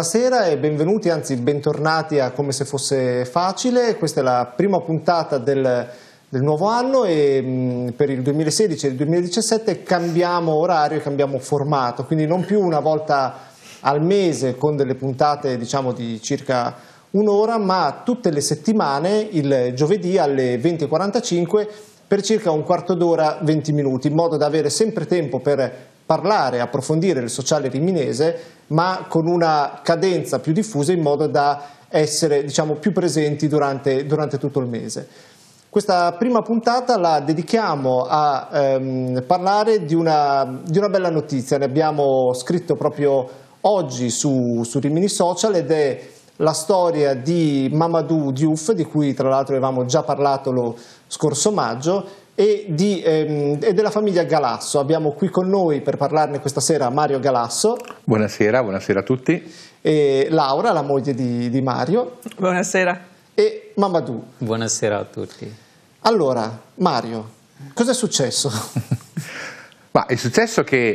buonasera e benvenuti, anzi bentornati a Come se fosse facile. Questa è la prima puntata del, del nuovo anno e mh, mm, per il 2016 e il 2017 cambiamo orario e cambiamo formato, quindi non più una volta al mese con delle puntate diciamo di circa un'ora, ma tutte le settimane il giovedì alle 20.45 per circa un quarto d'ora, 20 minuti, in modo da avere sempre tempo per parlare, approfondire il sociale riminese, ma con una cadenza più diffusa in modo da essere diciamo, più presenti durante, durante tutto il mese. Questa prima puntata la dedichiamo a ehm, parlare di una, di una, bella notizia, ne abbiamo scritto proprio oggi su, su Rimini Social ed è la storia di Mamadou Diouf, di cui tra l'altro avevamo già parlato lo scorso maggio, e, di, ehm, e, della famiglia Galasso. Abbiamo qui con noi per parlarne questa sera Mario Galasso. Buonasera, buonasera a tutti. E Laura, la moglie di, di Mario. Buonasera. E Mamadou. Buonasera a tutti. Allora, Mario, cos'è successo? Ma è successo che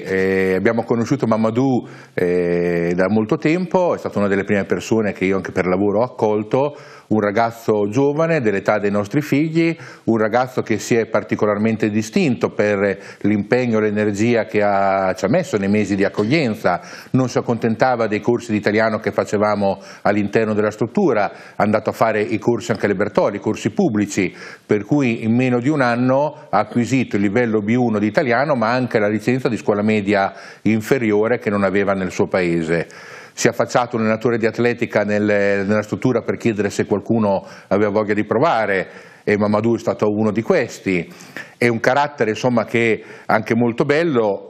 eh, abbiamo conosciuto Mamadou eh, da molto tempo, è stata una delle prime persone che io anche per lavoro ho accolto, un ragazzo giovane dell'età dei nostri figli, un ragazzo che si è particolarmente distinto per l'impegno e l'energia che ha, ci ha messo nei mesi di accoglienza, non si accontentava dei corsi di italiano che facevamo all'interno della struttura, è andato a fare i corsi anche alle Bertoli, i corsi pubblici, per cui in meno di un anno ha acquisito il livello B1 di italiano ma anche la licenza di scuola media inferiore che non aveva nel suo paese si è affacciato un allenatore di atletica nel, nella struttura per chiedere se qualcuno aveva voglia di provare e Mamadou è stato uno di questi. È un carattere insomma che è anche molto bello,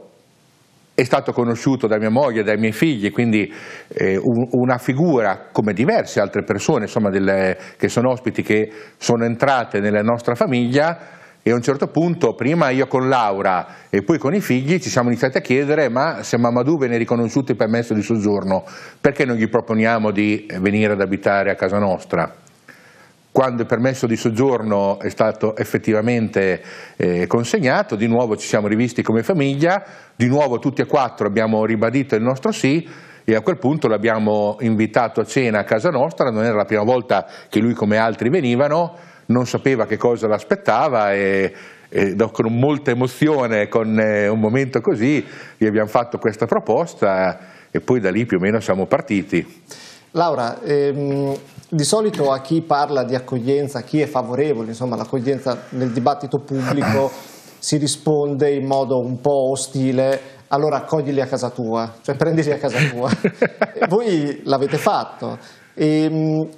è stato conosciuto da mia moglie, dai miei figli, quindi eh, un, una figura come diverse altre persone insomma, delle, che sono ospiti, che sono entrate nella nostra famiglia, e a un certo punto, prima io con Laura e poi con i figli, ci siamo iniziati a chiedere ma se Mamadou viene riconosciuto il permesso di soggiorno, perché non gli proponiamo di venire ad abitare a casa nostra? Quando il permesso di soggiorno è stato effettivamente eh, consegnato, di nuovo ci siamo rivisti come famiglia, di nuovo tutti e quattro abbiamo ribadito il nostro sì e a quel punto l'abbiamo invitato a cena a casa nostra, non era la prima volta che lui come altri venivano, non sapeva che cosa l'aspettava e, e con molta emozione, con eh, un momento così, gli abbiamo fatto questa proposta e poi da lì più o meno siamo partiti. Laura, ehm, di solito a chi parla di accoglienza, a chi è favorevole insomma, all'accoglienza nel dibattito pubblico, si risponde in modo un po' ostile allora accoglili a casa tua, cioè prendili a casa tua. Voi l'avete fatto. E, ehm,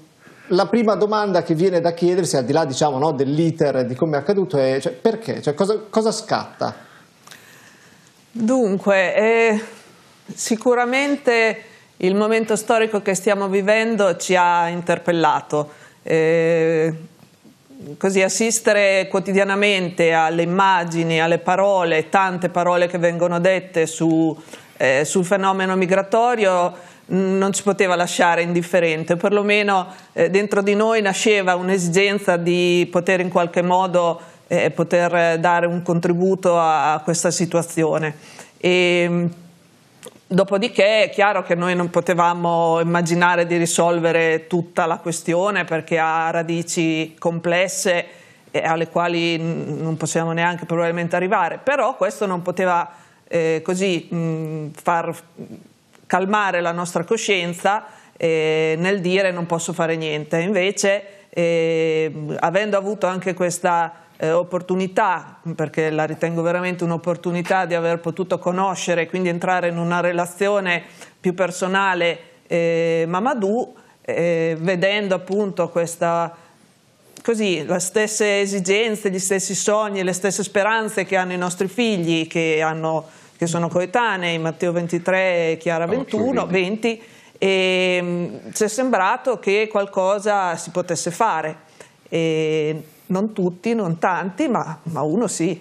la prima domanda che viene da chiedersi, al di là diciamo, no, dell'iter e di come è accaduto, è cioè, perché? Cioè, cosa, cosa, scatta? Dunque, eh, sicuramente il momento storico che stiamo vivendo ci ha interpellato. Eh, così assistere quotidianamente alle immagini, alle parole, tante parole che vengono dette su, eh, sul fenomeno migratorio non ci poteva lasciare indifferente, perlomeno eh, dentro di noi nasceva un'esigenza di poter in qualche modo eh, poter dare un contributo a, a questa situazione. E, ehm, Dopodiché è chiaro che noi non potevamo immaginare di risolvere tutta la questione perché ha radici complesse alle quali non possiamo neanche probabilmente arrivare, però questo non poteva eh, così mh, mm, far calmare la nostra coscienza eh, nel dire non posso fare niente. Invece, eh, avendo avuto anche questa eh, opportunità, perché la ritengo veramente un'opportunità di aver potuto conoscere e quindi entrare in una relazione più personale eh, Mamadou, eh, vedendo appunto questa, così, le stesse esigenze, gli stessi sogni, le stesse speranze che hanno i nostri figli, che hanno che sono coetanei, Matteo 23 e Chiara 21, ah, 20, e mm, ci è sembrato che qualcosa si potesse fare. E non tutti, non tanti, ma, ma uno sì.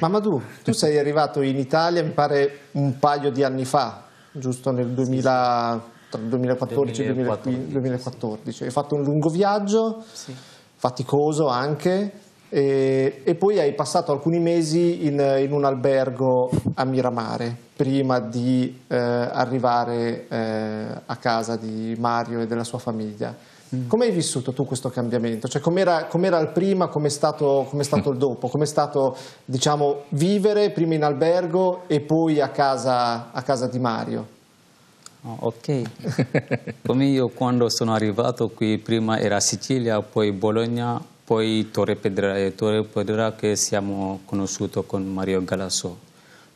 Mamadou, tu sei arrivato in Italia, mi pare, un paio di anni fa, giusto nel 2000, 2014 2014, 2014. Hai fatto un lungo viaggio, sì. faticoso anche, e, e, poi hai passato alcuni mesi in, in un albergo a Miramare prima di eh, arrivare eh, a casa di Mario e della sua famiglia. Mm. Come hai vissuto tu questo cambiamento? Cioè, com'era, com'era il prima, com'è stato, com'è stato il dopo? Com'è stato diciamo, vivere prima in albergo e poi a casa, a casa di Mario? Oh, ok, come io quando sono arrivato qui prima era Sicilia, poi Bologna, poi Torre Pedra, eh, Torre Pedra che siamo conosciuti con Mario Galasso.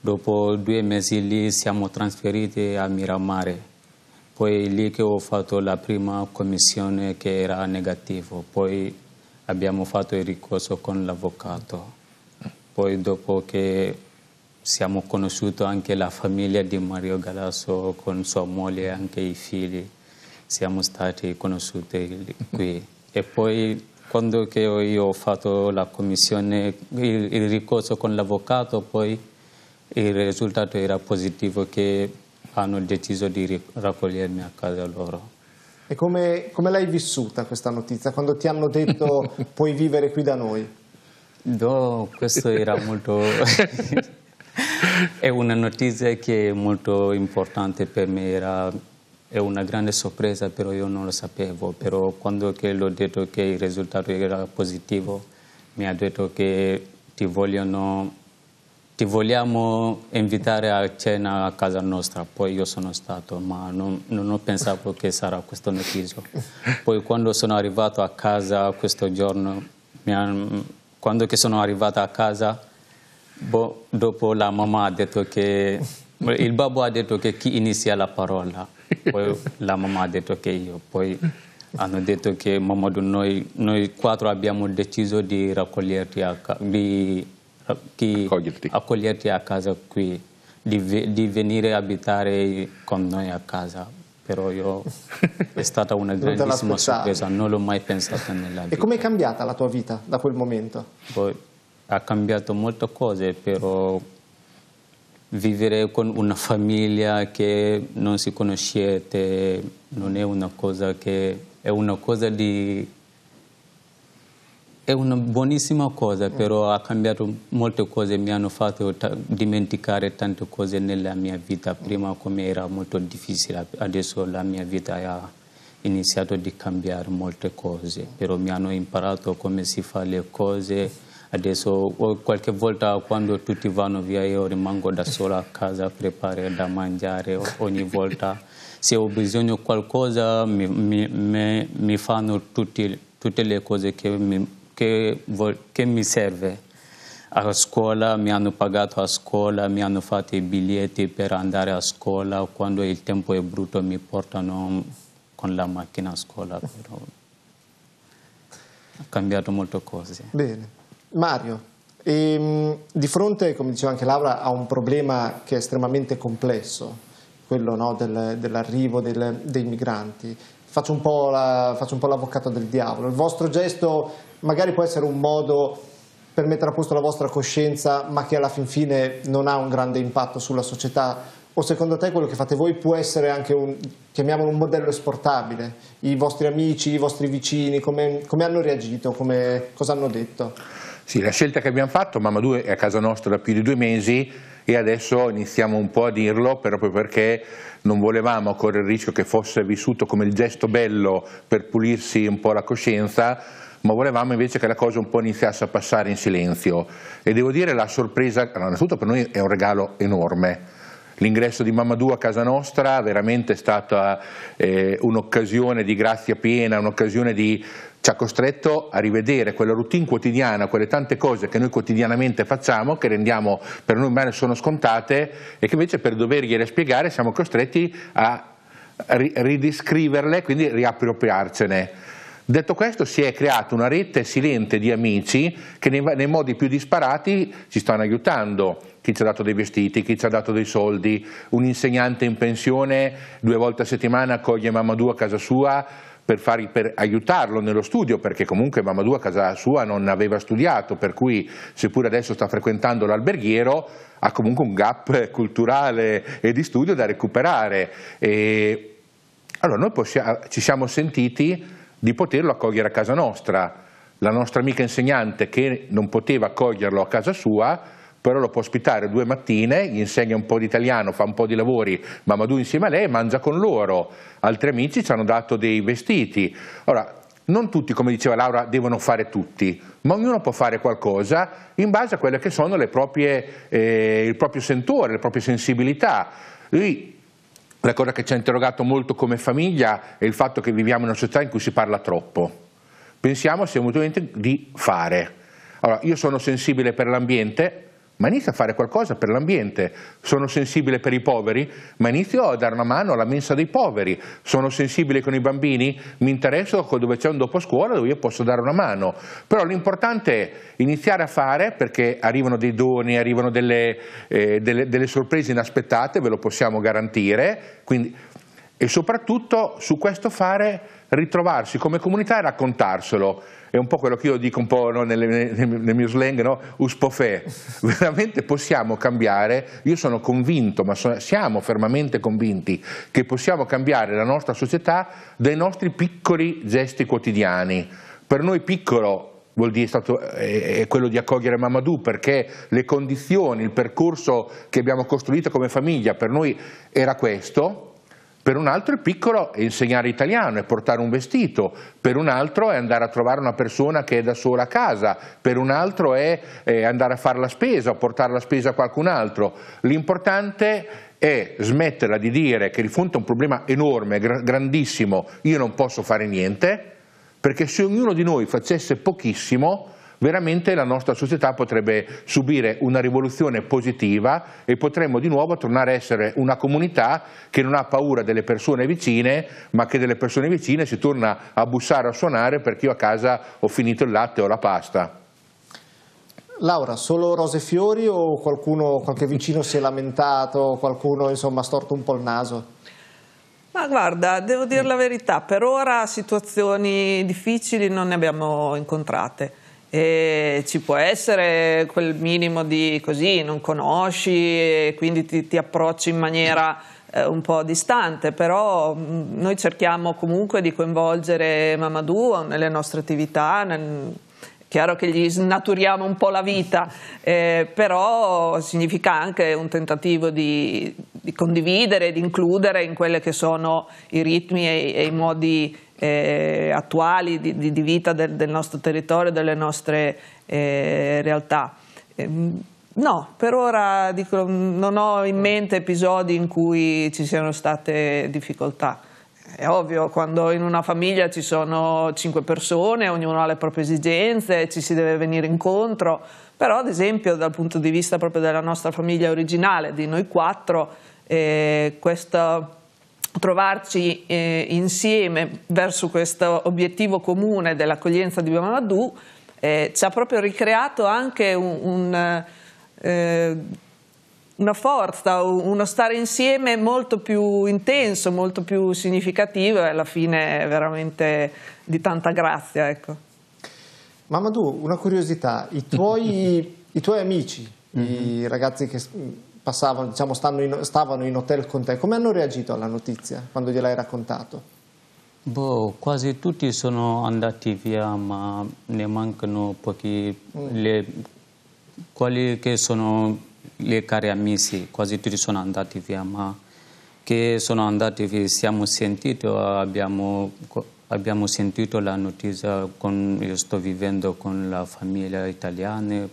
Dopo due mesi lì siamo trasferiti a Miramare, poi lì che ho fatto la prima commissione che era negativa. poi abbiamo fatto il ricorso con l'avvocato, poi dopo che siamo conosciuti anche la famiglia di Mario Galasso con sua moglie e anche i figli, siamo stati conosciuti qui e poi quando io ho fatto la commissione, il, il ricorso con l'avvocato, poi il risultato era positivo che hanno deciso di raccogliermi a casa loro. E come, come l'hai vissuta questa notizia, quando ti hanno detto puoi vivere qui da noi? No, questo era molto... è una notizia che è molto importante per me, era è una grande sorpresa, però io non lo sapevo, però quando l'ho detto che il risultato era positivo, mi ha detto che ti vogliono ti vogliamo invitare a cena a casa nostra, poi io sono stato, ma non, non pensavo che sarà questo notizio. Poi quando sono arrivato a casa questo giorno, hanno, quando sono arrivato a casa, boh, dopo la mamma ha detto che il babbo ha detto che chi inizia la parola, poi la mamma ha detto che io, poi hanno detto che Mamadou noi, noi quattro abbiamo deciso di raccoglierti a, di, di accoglierti a casa qui, di, di venire a abitare con noi a casa però io, è stata una grandissima sorpresa, non l'ho mai pensata nella vita. E com'è cambiata la tua vita da quel momento? Poi, ha cambiato molte cose, però vivere con una famiglia che non si conoscete non è una cosa che è una cosa di è una buonissima cosa, mm. però ha cambiato molte cose, mi hanno fatto dimenticare tante cose nella mia vita. Mm. Prima come era molto difficile, adesso la mia vita ha iniziato a cambiare molte cose, mm. però mi hanno imparato come si fa le cose Adesso qualche volta quando tutti vanno via io rimango da sola a casa a preparare da mangiare ogni volta. Se ho bisogno di qualcosa mi, mi, mi, mi fanno tutti, tutte le cose che mi, che, che mi serve. A scuola mi hanno pagato a scuola, mi hanno fatto i biglietti per andare a scuola. Quando il tempo è brutto mi portano con la macchina a scuola. Però ha cambiato molte cose. Bene. Mario, e, ehm, di fronte, come diceva anche Laura, a un problema che è estremamente complesso, quello no, del, dell'arrivo del, dei migranti. Faccio un, po la, l'avvocato del diavolo. Il vostro gesto magari può essere un modo per mettere a posto la vostra coscienza, ma che alla fin fine non ha un grande impatto sulla società. O secondo te quello che fate voi può essere anche un, chiamiamolo un modello esportabile? I vostri amici, i vostri vicini, come, come hanno reagito, come, cosa hanno detto? Sì, la scelta che abbiamo fatto, Mamadou è a casa nostra da più di due mesi e adesso iniziamo un po' a dirlo proprio perché non volevamo correre il rischio che fosse vissuto come il gesto bello per pulirsi un po' la coscienza, ma volevamo invece che la cosa un po' iniziasse a passare in silenzio. E devo dire la sorpresa, innanzitutto per noi è un regalo enorme, L'ingresso di Mamadou a casa nostra veramente è stata eh, un'occasione di grazia piena, un'occasione di ci ha costretto a rivedere quella routine quotidiana, quelle tante cose che noi quotidianamente facciamo, che rendiamo per noi male sono scontate e che invece per dovergliele spiegare siamo costretti a ridiscriverle, quindi riappropriarcene. Detto questo si è creata una rete silente di amici che nei, nei modi più disparati ci stanno aiutando, chi ci ha dato dei vestiti, chi ci ha dato dei soldi, un insegnante in pensione due volte a settimana accoglie Mamadou a casa sua, per, far, per, aiutarlo nello studio, perché comunque Mamadou a casa sua non aveva studiato, per cui seppur adesso sta frequentando l'alberghiero, ha comunque un gap culturale e di studio da recuperare. E allora noi possiamo, ci siamo sentiti di poterlo accogliere a casa nostra. La nostra amica insegnante che non poteva accoglierlo a casa sua però lo può ospitare due mattine, gli insegna un po' di italiano, fa un po' di lavori Mamadou insieme a lei e mangia con loro. Altri amici ci hanno dato dei vestiti. Allora, non tutti, come diceva Laura, devono fare tutti, ma ognuno può fare qualcosa in base a quelle che sono proprie, eh, il proprio sentore, le proprie sensibilità. Lui, la cosa che ci ha interrogato molto come famiglia è il fatto che viviamo in una società in cui si parla troppo. Pensiamo sia di fare. Allora, io sono sensibile per l'ambiente, ma inizio a fare qualcosa per l'ambiente, sono sensibile per i poveri, ma inizio a dare una mano alla mensa dei poveri, sono sensibile con i bambini, mi interesso dove c'è un dopo scuola dove io posso dare una mano, però l'importante è iniziare a fare perché arrivano dei doni, arrivano delle, eh, delle, delle sorprese inaspettate, ve lo possiamo garantire, quindi, e soprattutto su questo fare ritrovarsi come comunità e raccontarselo, è un po' quello che io dico un po' no, nelle, nel, nel mio slang, no? uspofè, veramente possiamo cambiare, io sono convinto, ma so, siamo fermamente convinti che possiamo cambiare la nostra società dai nostri piccoli gesti quotidiani. Per noi piccolo vuol dire stato, è, quello di accogliere Mamadou perché le condizioni, il percorso che abbiamo costruito come famiglia per noi era questo per un altro è piccolo è insegnare italiano, è portare un vestito, per un altro è andare a trovare una persona che è da sola a casa, per un altro è, è eh, andare a fare la spesa o portare la spesa a qualcun altro. L'importante è smetterla di dire che di fronte a un problema enorme, grandissimo, io non posso fare niente, perché se ognuno di noi facesse pochissimo, veramente la nostra società potrebbe subire una rivoluzione positiva e potremmo di nuovo tornare a essere una comunità che non ha paura delle persone vicine, ma che delle persone vicine si torna a bussare, a suonare perché io a casa ho finito il latte o la pasta. Laura, solo rose e fiori o qualcuno, qualche vicino si è lamentato, qualcuno insomma ha storto un po' il naso? Ma guarda, devo dire la verità, per ora situazioni difficili non ne abbiamo incontrate e ci può essere quel minimo di così, non conosci e quindi ti, ti approcci in maniera eh, un po' distante, però mm, noi cerchiamo comunque di coinvolgere Mamadou nelle nostre attività, nel, chiaro che gli snaturiamo un po' la vita, eh, però significa anche un tentativo di, di condividere, di includere in quelli che sono i ritmi e, e i modi eh, attuali di, di, vita del, del nostro territorio, delle nostre eh, realtà. Ehm, no, per ora dico, non ho in mente episodi in cui ci siano state difficoltà. È ovvio, quando in una famiglia ci sono cinque persone, ognuno ha le proprie esigenze, ci si deve venire incontro, però ad esempio dal punto di vista proprio della nostra famiglia originale, di noi quattro, eh, questa trovarci eh, insieme verso questo obiettivo comune dell'accoglienza di Mamadou eh, ci ha proprio ricreato anche un, un, eh, una forza, uno stare insieme molto più intenso, molto più significativo e alla fine veramente di tanta grazia. Ecco. Mamadou, una curiosità, i tuoi, i tuoi amici, mm-hmm. i ragazzi che passavano, diciamo, in, stavano in hotel con te, come hanno reagito alla notizia quando gliel'hai raccontato? Boh, quasi tutti sono andati via, ma ne mancano pochi, mm. le, quelli che sono le cari amici, quasi tutti sono andati via, ma che sono andati via, siamo sentiti, abbiamo, abbiamo sentito la notizia, con, io sto vivendo con la famiglia italiana,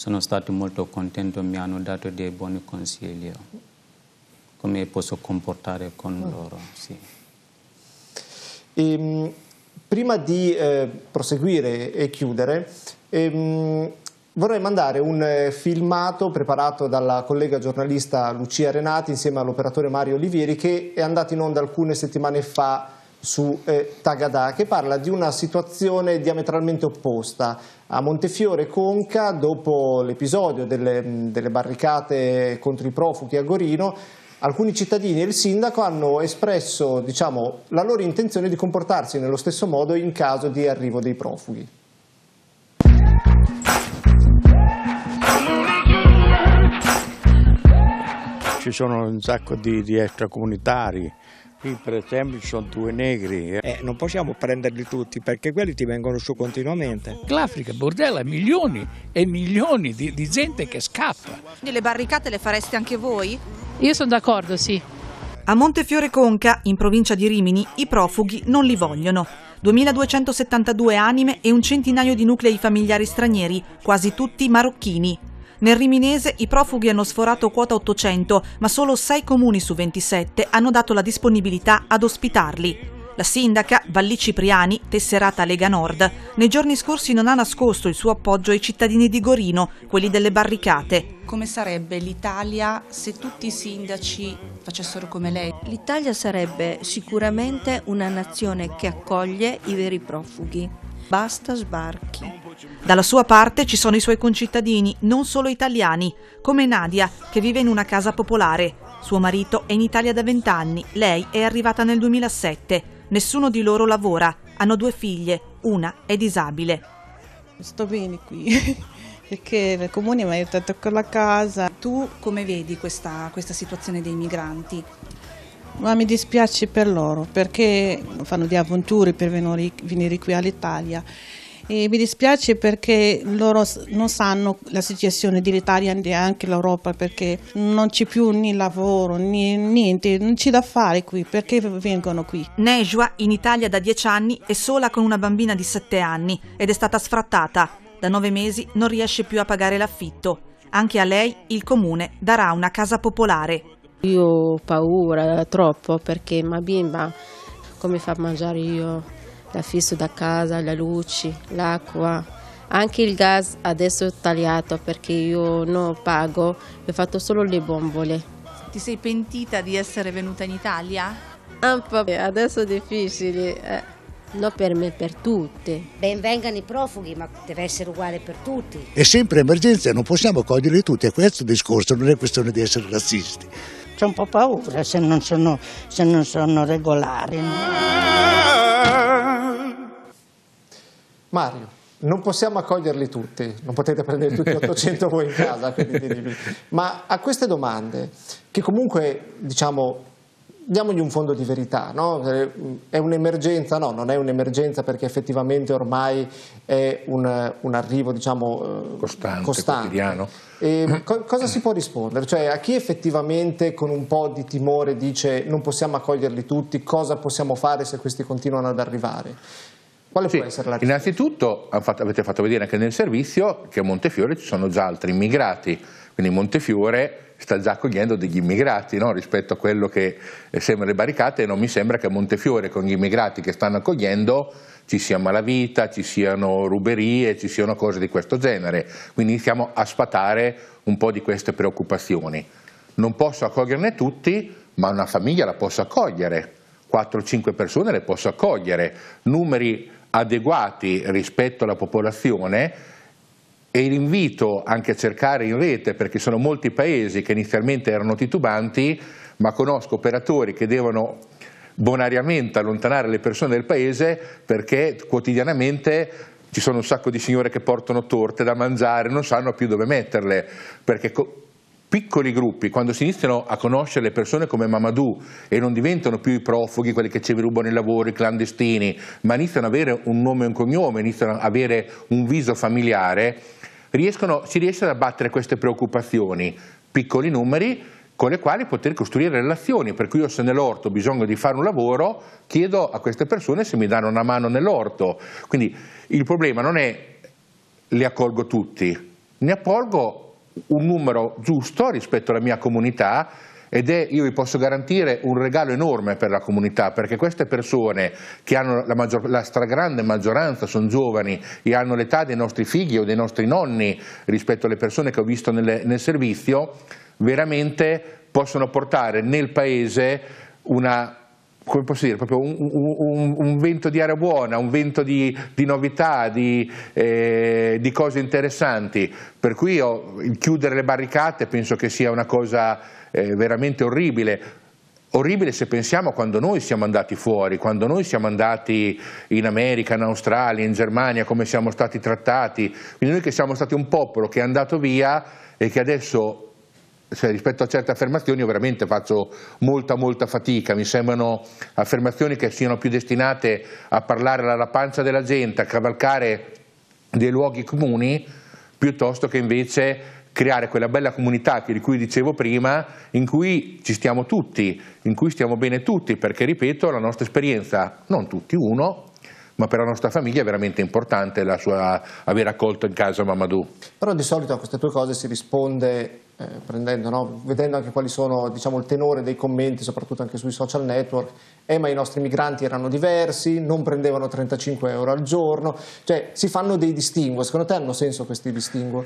sono stato molto contento, mi hanno dato dei buoni consigli, oh. come posso comportare con oh. loro. Sì. E, ehm, prima di eh, proseguire e chiudere, ehm, Vorrei mandare un eh, filmato preparato dalla collega giornalista Lucia Renati insieme all'operatore Mario Olivieri che è andato in onda alcune settimane fa su eh, Tagadà che parla di una situazione diametralmente opposta. A Montefiore Conca, dopo l'episodio delle, delle barricate contro i profughi a Gorino, alcuni cittadini e il sindaco hanno espresso diciamo, la loro intenzione di comportarsi nello stesso modo in caso di arrivo dei profughi. Ci sono un sacco di, di extracomunitari, Qui per esempio ci sono due negri. Eh. eh, non possiamo prenderli tutti perché quelli ti vengono su continuamente. L'Africa bordella milioni e milioni di, di gente che scappa. Quindi le barricate le fareste anche voi? Io sono d'accordo, sì. A Montefiore Conca, in provincia di Rimini, i profughi non li vogliono. 2272 anime e un centinaio di nuclei familiari stranieri, quasi tutti marocchini, nel Riminese i profughi hanno sforato quota 800, ma solo 6 comuni su 27 hanno dato la disponibilità ad ospitarli. La sindaca Valli Cipriani, tesserata Lega Nord, nei giorni scorsi non ha nascosto il suo appoggio ai cittadini di Gorino, quelli delle barricate. Come sarebbe l'Italia se tutti i sindaci facessero come lei? L'Italia sarebbe sicuramente una nazione che accoglie i veri profughi. Basta sbarchi. Dalla sua parte ci sono i suoi concittadini, non solo italiani, come Nadia, che vive in una casa popolare. Suo marito è in Italia da vent'anni, lei è arrivata nel 2007. Nessuno di loro lavora, hanno due figlie, una è disabile. Sto bene qui, perché il comune mi ha aiutato con la casa. Tu come vedi questa, questa situazione dei migranti? Ma mi dispiace per loro, perché fanno di avventure per venire qui all'Italia e mi dispiace perché loro non sanno la situazione dell'Italia e anche l'Europa perché non c'è più né lavoro né niente, non c'è da fare qui perché vengono qui. Nejua in Italia da dieci anni è sola con una bambina di sette anni ed è stata sfrattata. Da nove mesi non riesce più a pagare l'affitto. Anche a lei il comune darà una casa popolare. Io ho paura troppo perché ma bimba come fa a mangiare io? l'affisso da casa, le luci, l'acqua, anche il gas adesso è tagliato perché io non pago, ho fatto solo le bombole. Ti sei pentita di essere venuta in Italia? Un ah, po', adesso è difficile. Eh. No per me, per tutte. Benvengano i profughi, ma deve essere uguale per tutti. È sempre emergenza, non possiamo cogliere tutti, è questo il discorso, non è questione di essere razzisti. C'è un po' paura se non sono, se non sono regolari. Ah! Mario. Non possiamo accoglierli tutti, non potete prendere tutti 800 voi in casa, quindi ma a queste domande, che comunque diciamo diamogli un fondo di verità, no? Eh, è un'emergenza? No, non è un'emergenza perché effettivamente ormai è un, un arrivo diciamo, eh, costante, costante. E co cosa si può rispondere? Cioè, a chi effettivamente con un po' di timore dice non possiamo accoglierli tutti, cosa possiamo fare se questi continuano ad arrivare? Quale sì, può essere la risposta? Innanzitutto fatto, avete fatto vedere anche nel servizio che a Montefiore ci sono già altri immigrati, quindi Montefiore sta già accogliendo degli immigrati no? rispetto a quello che eh, sembra le barricate e non mi sembra che a Montefiore con gli immigrati che stanno accogliendo ci sia malavita, ci siano ruberie, ci siano cose di questo genere. Quindi iniziamo a sfatare un po' di queste preoccupazioni. Non posso accoglierne tutti, ma una famiglia la posso accogliere. 4-5 persone le posso accogliere. Numeri adeguati rispetto alla popolazione e l'invito anche a cercare in rete, perché sono molti paesi che inizialmente erano titubanti, ma conosco operatori che devono bonariamente allontanare le persone del paese perché quotidianamente ci sono un sacco di signore che portano torte da mangiare, non sanno più dove metterle, perché piccoli gruppi, quando si iniziano a conoscere le persone come Mamadou e non diventano più i profughi, quelli che ci rubano il lavoro, i clandestini, ma iniziano ad avere un nome e un cognome, iniziano ad avere un viso familiare, riescono, si riesce ad abbattere queste preoccupazioni, piccoli numeri con le quali poter costruire relazioni, per cui io se nell'orto ho bisogno di fare un lavoro, chiedo a queste persone se mi danno una mano nell'orto. Quindi il problema non è li accolgo tutti, ne accolgo un numero giusto rispetto alla mia comunità ed è, io vi posso garantire, un regalo enorme per la comunità, perché queste persone che hanno la, maggior, la stragrande maggioranza sono giovani e hanno l'età dei nostri figli o dei nostri nonni rispetto alle persone che ho visto nelle, nel servizio, veramente possono portare nel paese una come posso dire, proprio un, un, un, vento di aria buona, un vento di, di novità, di, eh, di, cose interessanti. Per cui io, chiudere le barricate penso che sia una cosa eh, veramente orribile. Orribile se pensiamo a quando noi siamo andati fuori, quando noi siamo andati in America, in Australia, in Germania, come siamo stati trattati. Quindi noi che siamo stati un popolo che è andato via e che adesso cioè, rispetto a certe affermazioni io veramente faccio molta molta fatica, mi sembrano affermazioni che siano più destinate a parlare alla pancia della gente, a cavalcare dei luoghi comuni, piuttosto che invece creare quella bella comunità di cui dicevo prima, in cui ci stiamo tutti, in cui stiamo bene tutti, perché ripeto, la nostra esperienza, non tutti uno, ma per la nostra famiglia è veramente importante sua, aver accolto in casa Mamadou. Però di solito a queste due cose si risponde eh, prendendo, no? vedendo anche quali sono diciamo, il tenore dei commenti, soprattutto anche sui social network, eh ma i nostri migranti erano diversi, non prendevano 35 euro al giorno, cioè si fanno dei distinguo, secondo te hanno senso questi distinguo?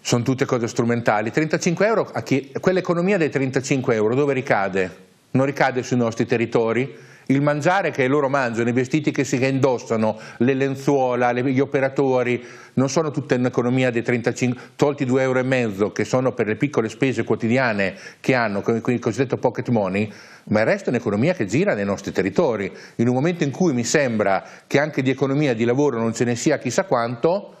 Sono tutte cose strumentali, 35 euro, quell'economia dei 35 euro dove ricade? Non ricade sui nostri territori? il mangiare che loro mangiano, i vestiti che si indossano, le lenzuola, gli operatori, non sono tutta un'economia dei 35, tolti 2,5 euro e mezzo che sono per le piccole spese quotidiane che hanno, con il cosiddetto pocket money, ma il resto è un'economia che gira nei nostri territori. In un momento in cui mi sembra che anche di economia di lavoro non ce ne sia chissà quanto,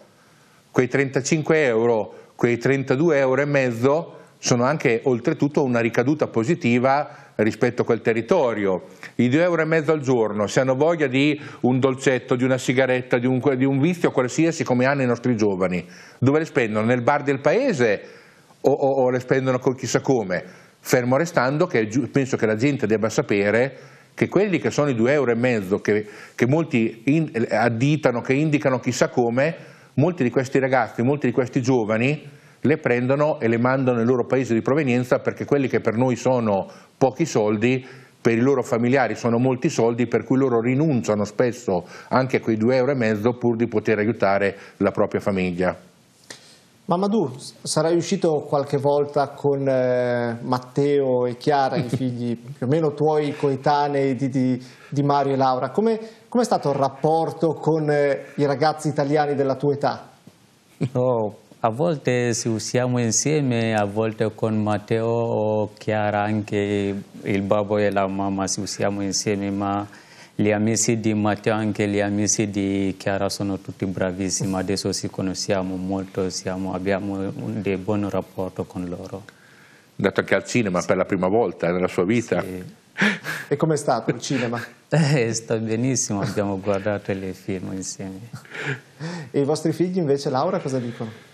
quei 35 euro, quei 32 euro e mezzo sono anche oltretutto una ricaduta positiva rispetto a quel territorio, i due euro e mezzo al giorno, se hanno voglia di un dolcetto, di una sigaretta, di un, di un vizio qualsiasi come hanno i nostri giovani, dove le spendono? Nel bar del paese o, o, o le spendono con chissà come? Fermo restando che penso che la gente debba sapere che quelli che sono i due euro e mezzo che, che molti in, additano, che indicano chissà come, molti di questi ragazzi, molti di questi giovani le prendono e le mandano nel loro paese di provenienza perché quelli che per noi sono pochi soldi per i loro familiari sono molti soldi per cui loro rinunciano spesso anche a quei due euro e mezzo pur di poter aiutare la propria famiglia. Mamadou, sarai uscito qualche volta con eh, Matteo e Chiara, i figli più o meno tuoi coetanei di, di, di Mario e Laura. Come, com è stato il rapporto con eh, i ragazzi italiani della tua età? No, a volte si usiamo insieme, a volte con Matteo o Chiara anche il babbo e la mamma si usiamo insieme, ma gli amici di Matteo anche gli amici di Chiara sono tutti bravissimi, adesso ci conosciamo molto, siamo, abbiamo un buon rapporto con loro. È andato anche al cinema sì. per la prima volta nella sua vita. Sì. E com'è stato il cinema? Eh, sta benissimo, abbiamo guardato le film insieme. E i vostri figli invece, Laura, cosa dicono?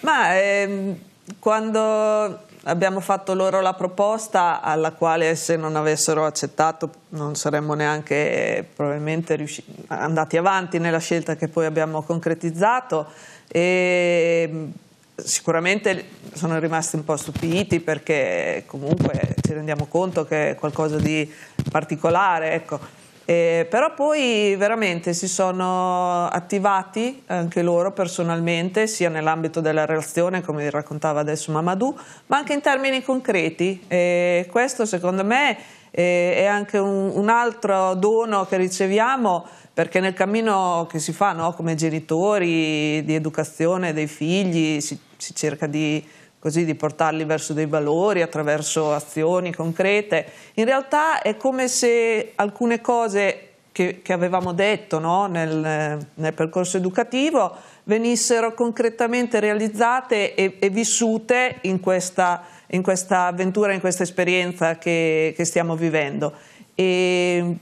Ma ehm, quando abbiamo fatto loro la proposta alla quale se non avessero accettato non saremmo neanche eh, probabilmente riusciti, andati avanti nella scelta che poi abbiamo concretizzato e ehm, sicuramente sono rimasti un po' stupiti perché comunque ci rendiamo conto che è qualcosa di particolare ecco. Eh, però poi veramente si sono attivati anche loro personalmente, sia nell'ambito della relazione, come raccontava adesso Mamadou, ma anche in termini concreti. Eh, questo secondo me eh, è anche un, un, altro dono che riceviamo perché nel cammino che si fa no, come genitori di educazione dei figli si, si cerca di così di portarli verso dei valori attraverso azioni concrete. In realtà è come se alcune cose che, che avevamo detto no? nel, nel, percorso educativo venissero concretamente realizzate e, e vissute in questa, in questa, avventura, in questa esperienza che, che stiamo vivendo. E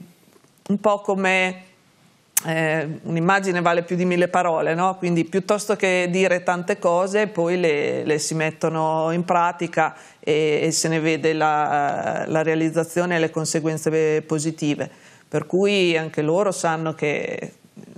un po' come eh, un'immagine vale più di mille parole, no? quindi piuttosto che dire tante cose poi le, le si mettono in pratica e, e se ne vede la, la realizzazione e le conseguenze positive. Per cui anche loro sanno che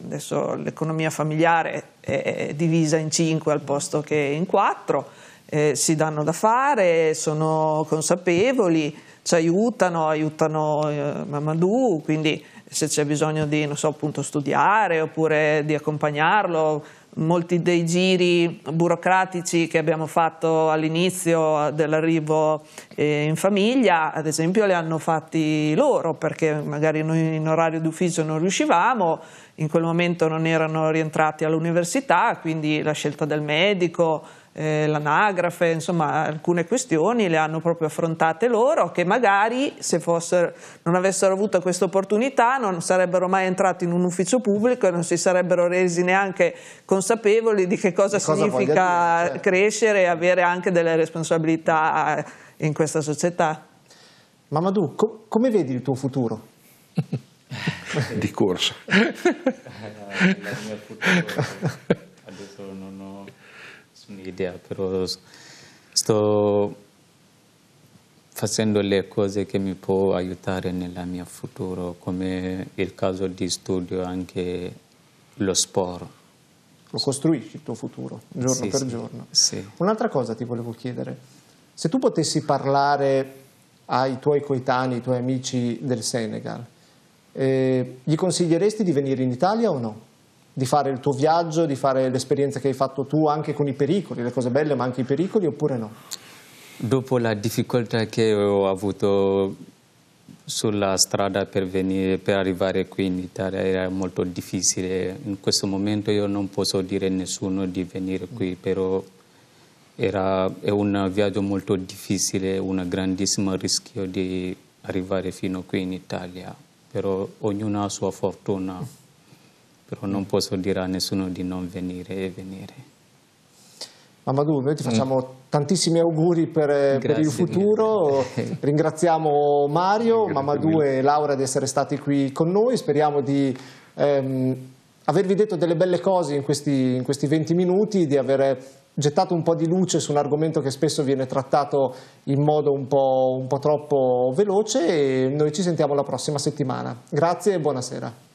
adesso l'economia familiare è divisa in cinque al posto che in quattro, eh, si danno da fare, sono consapevoli, ci aiutano, aiutano eh, Mamadou, quindi se c'è bisogno di so, studiare oppure di accompagnarlo. Molti dei giri burocratici che abbiamo fatto all'inizio dell'arrivo eh, in famiglia, ad esempio, li hanno fatti loro perché magari noi in orario d'ufficio non riuscivamo, in quel momento non erano rientrati all'università, quindi la scelta del medico, eh, l'anagrafe, insomma alcune questioni le hanno proprio affrontate loro che magari se fossero, non avessero avuto questa opportunità non sarebbero mai entrati in un ufficio pubblico e non si sarebbero resi neanche consapevoli di che cosa, cosa significa dire, cioè. crescere e avere anche delle responsabilità eh, in questa società. Mamadou, com come vedi il tuo futuro? di corso. Eh, il mio futuro adesso non ho media, però sto facendo le cose che mi può aiutare nella mia futuro, come il caso di studio anche lo sport. Lo costruisci il tuo futuro, giorno sì, per sì, giorno. Sì. Un'altra cosa ti volevo chiedere, se tu potessi parlare ai tuoi coetanei, ai tuoi amici del Senegal, eh, gli consiglieresti di venire in Italia o no? di fare il tuo viaggio, di fare l'esperienza che hai fatto tu anche con i pericoli, le cose belle ma anche i pericoli oppure no? Dopo la difficoltà che ho avuto sulla strada per, venire, per arrivare qui in Italia era molto difficile, in questo momento io non posso dire a nessuno di venire qui, mm. però era, è un viaggio molto difficile, un grandissimo rischio di arrivare fino qui in Italia, però ognuno ha la sua fortuna però non posso dire a nessuno di non venire e venire. Mamadou, noi ti mm. facciamo mm. tantissimi auguri per, eh, per il futuro, mille. ringraziamo Mario, Grazie Mamadou e Laura di essere stati qui con noi, speriamo di ehm, avervi detto delle belle cose in questi, in questi 20 minuti, di aver gettato un po' di luce su un argomento che spesso viene trattato in modo un po', un po' troppo veloce e noi ci sentiamo la prossima settimana. Grazie e buonasera.